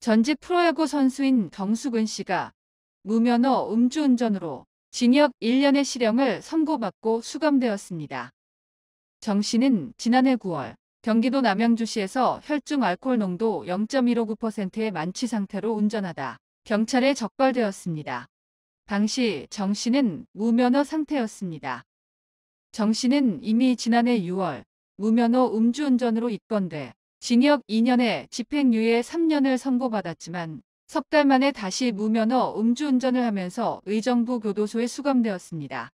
전직 프로야구 선수인 정수근 씨가 무면허 음주운전으로 징역 1년의 실형을 선고받고 수감되었습니다. 정 씨는 지난해 9월 경기도 남양주시에서 혈중 알코올 농도 0.159%의 만취 상태로 운전하다 경찰에 적발되었습니다. 당시 정 씨는 무면허 상태였습니다. 정 씨는 이미 지난해 6월 무면허 음주운전으로 입건돼 징역 2년에 집행유예 3년을 선고받았지만 석 달 만에 다시 무면허 음주운전을 하면서 의정부 교도소에 수감되었습니다.